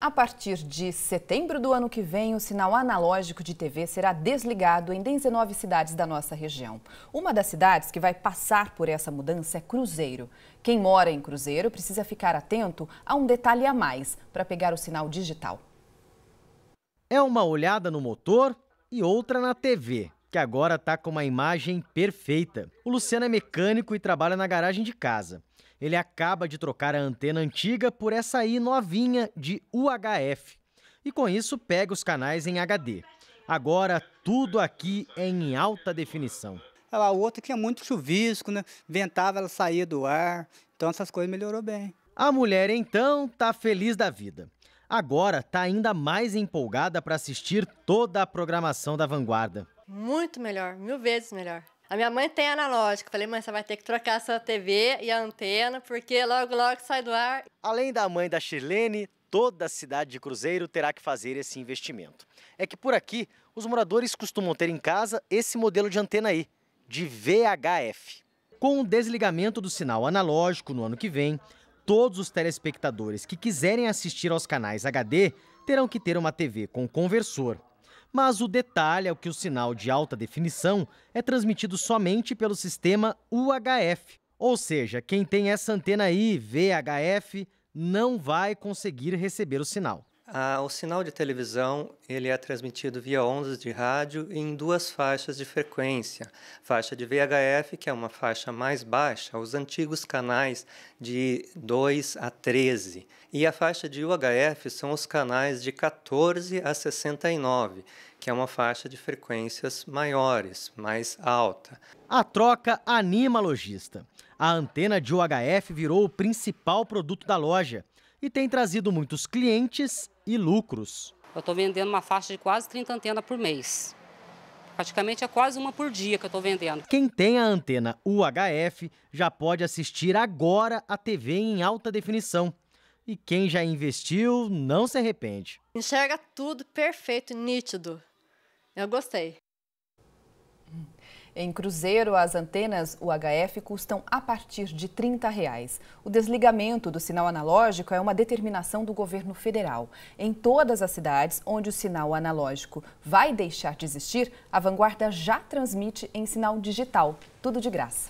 A partir de setembro do ano que vem, o sinal analógico de TV será desligado em 19 cidades da nossa região. Uma das cidades que vai passar por essa mudança é Cruzeiro. Quem mora em Cruzeiro precisa ficar atento a um detalhe a mais para pegar o sinal digital. É uma olhada no motor e outra na TV que agora está com uma imagem perfeita. O Luciano é mecânico e trabalha na garagem de casa. Ele acaba de trocar a antena antiga por essa aí novinha de UHF. E com isso pega os canais em HD. Agora tudo aqui é em alta definição. A outra o outro tinha muito chuvisco, né? Ventava, ela saía do ar. Então essas coisas melhorou bem. A mulher então tá feliz da vida. Agora tá ainda mais empolgada para assistir toda a programação da Vanguarda. Muito melhor, mil vezes melhor. A minha mãe tem analógico. Falei, mãe, você vai ter que trocar sua TV e a antena, porque logo, logo sai do ar. Além da mãe da Chilene, toda a cidade de Cruzeiro terá que fazer esse investimento. É que por aqui, os moradores costumam ter em casa esse modelo de antena aí, de VHF. Com o desligamento do sinal analógico no ano que vem, todos os telespectadores que quiserem assistir aos canais HD terão que ter uma TV com conversor. Mas o detalhe é que o sinal de alta definição é transmitido somente pelo sistema UHF. Ou seja, quem tem essa antena aí, VHF, não vai conseguir receber o sinal. Ah, o sinal de televisão ele é transmitido via ondas de rádio em duas faixas de frequência. Faixa de VHF, que é uma faixa mais baixa, os antigos canais de 2 a 13. E a faixa de UHF são os canais de 14 a 69, que é uma faixa de frequências maiores, mais alta. A troca anima a lojista. A antena de UHF virou o principal produto da loja e tem trazido muitos clientes e lucros. Eu estou vendendo uma faixa de quase 30 antenas por mês. Praticamente é quase uma por dia que eu estou vendendo. Quem tem a antena UHF já pode assistir agora a TV em alta definição. E quem já investiu não se arrepende. Enxerga tudo perfeito, nítido. Eu gostei. Em Cruzeiro, as antenas UHF custam a partir de R$ 30. Reais. O desligamento do sinal analógico é uma determinação do governo federal. Em todas as cidades onde o sinal analógico vai deixar de existir, a Vanguarda já transmite em sinal digital, tudo de graça.